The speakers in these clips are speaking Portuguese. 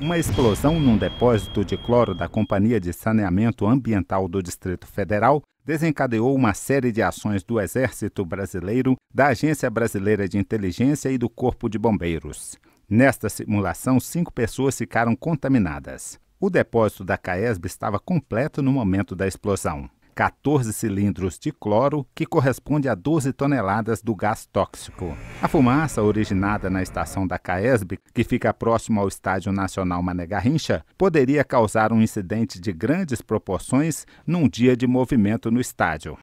Uma explosão num depósito de cloro da Companhia de Saneamento Ambiental do Distrito Federal desencadeou uma série de ações do Exército Brasileiro, da Agência Brasileira de Inteligência e do Corpo de Bombeiros. Nesta simulação, cinco pessoas ficaram contaminadas. O depósito da CAESB estava completo no momento da explosão. 14 cilindros de cloro, que corresponde a 12 toneladas do gás tóxico. A fumaça, originada na estação da Caesb, que fica próximo ao Estádio Nacional Mané Garrincha, poderia causar um incidente de grandes proporções num dia de movimento no estádio.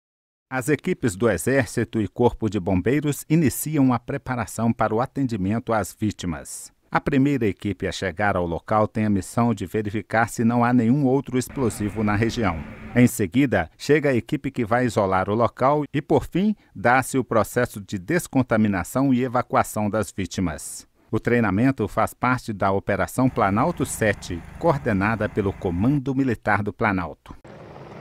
As equipes do Exército e Corpo de Bombeiros iniciam a preparação para o atendimento às vítimas. A primeira equipe a chegar ao local tem a missão de verificar se não há nenhum outro explosivo na região. Em seguida, chega a equipe que vai isolar o local e, por fim, dá-se o processo de descontaminação e evacuação das vítimas. O treinamento faz parte da Operação Planalto 7, coordenada pelo Comando Militar do Planalto.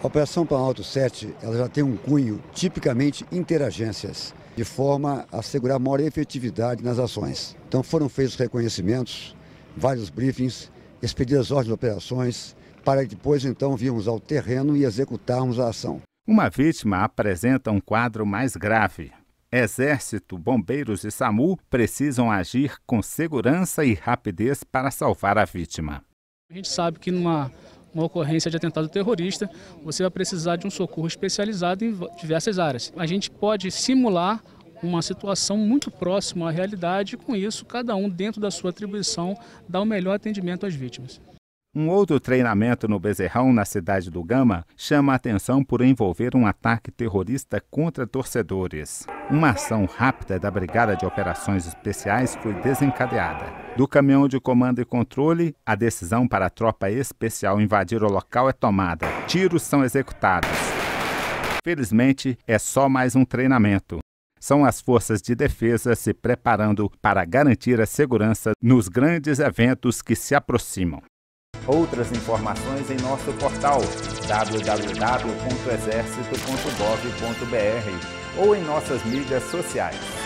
A Operação Planalto 7 ela já tem um cunho tipicamente interagências, de forma a assegurar maior efetividade nas ações. Então foram feitos reconhecimentos, vários briefings, expedidas ordens de operações, para depois então virmos ao terreno e executarmos a ação. Uma vítima apresenta um quadro mais grave. Exército, bombeiros e SAMU precisam agir com segurança e rapidez para salvar a vítima. A gente sabe que numa uma ocorrência de atentado terrorista, você vai precisar de um socorro especializado em diversas áreas. A gente pode simular uma situação muito próxima à realidade e, com isso, cada um, dentro da sua atribuição, dá o melhor atendimento às vítimas. Um outro treinamento no Bezerrão, na cidade do Gama, chama a atenção por envolver um ataque terrorista contra torcedores. Uma ação rápida da Brigada de Operações Especiais foi desencadeada. Do caminhão de comando e controle, a decisão para a tropa especial invadir o local é tomada. Tiros são executados. Felizmente, é só mais um treinamento são as forças de defesa se preparando para garantir a segurança nos grandes eventos que se aproximam. Outras informações em nosso portal www.exercito.gov.br ou em nossas mídias sociais.